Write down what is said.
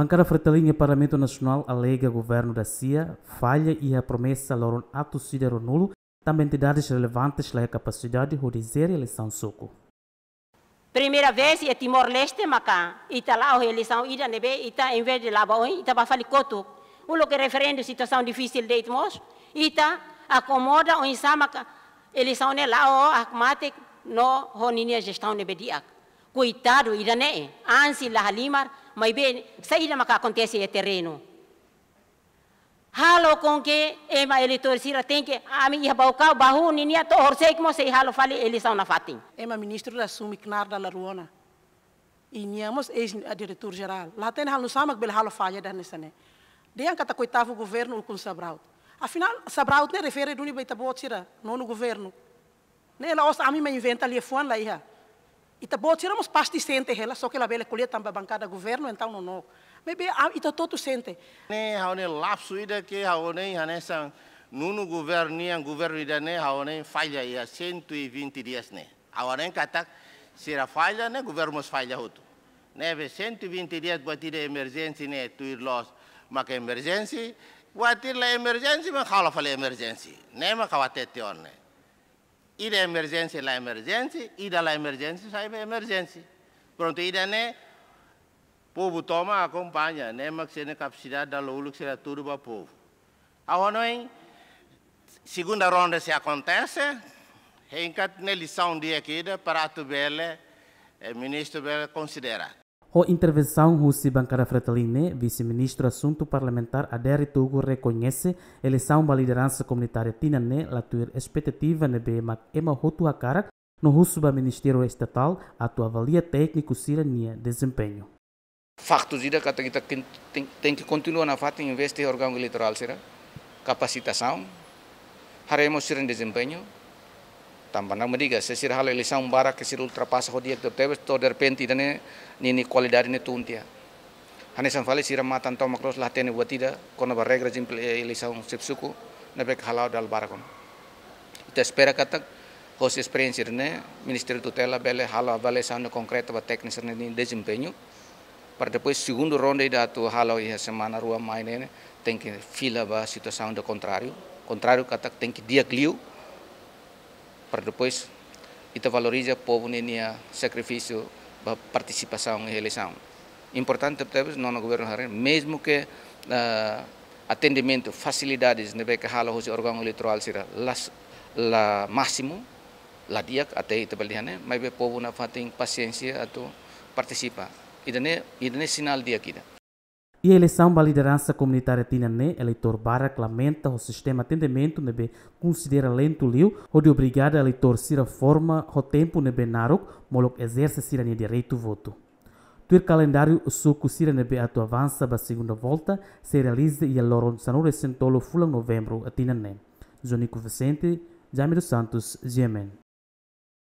Bancada Fratelinha é Parlamento Nacional alega governo da CIA falha e a promessa loron ato sidero nulo também entidades relevantes lá a capacidade de dizer eleição soco. Primeira vez é Timor-Leste, Macá, está lá a eleição ida nebe, está em vez de lá e está para falar coto. O referendo situação difícil de itmos, está acomoda o insama eleição né lá o acomate no honinia gestão nebe diak. Coitado ida ne, ansi lá limar, mai bem, sai na maca acontece é terreno. Halo com que é eleitor eleitorcira tem que ah, a mim ia baucar barru ninia to horsei como sei halo fale eleição na fatin. É ma ministro assume knar da laruona. E niamos ex a diretor geral. Lá tem halo samak bel halo falha da nesane. Dean kata coitavo governo o com Afinal, Sabraut ne refere do ni beita botira, não no governo. Ne la os a mim me inventa ali fone lá ia. Ita bom, tiramos parte sente ela, só que ela veio colher também bancada governo, então não Mas Mas ah, ita todo sente. Ne haone lapso ida que haone hanesan nuno governo o governo ida ne haone falha ia 120 dias ne. Haone se será falha o governo mas falha outro. Neve 120 dias batida emergência ne ir los, mas que emergência, batir la emergência, mas hala fala emergência. né, mas kawatete né e da emergência lá emergência, e da lá emergência sai da emergência. Pronto, e da né, o povo toma, acompanha, né, mas tem capacidade da lula que será tudo para o povo. Agora, não segunda ronda se acontece, enquanto na lição de aqui, para a Bela, o ministro Bela considerar. O intervenção Russi Bancara Fratelline, vice-ministro assunto parlamentar Adere Togo reconhece eleição da liderança comunitária Tinane, latuir expectativa nebe mak ema hotu hakarak no Russo Ministério Estatal a tua avalia técnico sirania desempenho. Facto zida que kita tem, tem que continuar na fata investir órgão eleitoral será capacitação, haremos siran desempenho, me diga se sir hale lisan bara que sir ultrapasa hodia que tebes to de repente dane nini qualidade ne tuntia hane san fale sir matan to makros la tene watida kono ba regra simple eh, lisan sepsuku na bek halau dal bara kono te espera katak hos experiência ne ministério tutela bele halau bele san concreto ba técnica ne desempenho para depois segundo ronda da tu halau ia semana rua maine tem que fila ba situação do contrário contrário katak tem que dia clio para depois e valoriza o povo nenia sacrifício para participação em eleição. Importante temos no governo mesmo que uh, atendimento, facilidades nebe que hala hoje órgão eleitoral será las la máximo la dia até itabaliane, mas o povo na fatin paciência ato participa. Idane idane sinal dia kida. E a eleição da liderança comunitária Tinané, eleitor barra lamenta o sistema atendimento nebe né, considera lento liu, de obrigada a eleitor se reforma o tempo nebe né, narok, molok exerce sira direito direito voto. o calendário suco sira nebe ato avança a segunda volta, se realiza e a loron sanure sentolo fulan novembro atina né. Jonico Vicente, Jaime dos Santos, Gemen.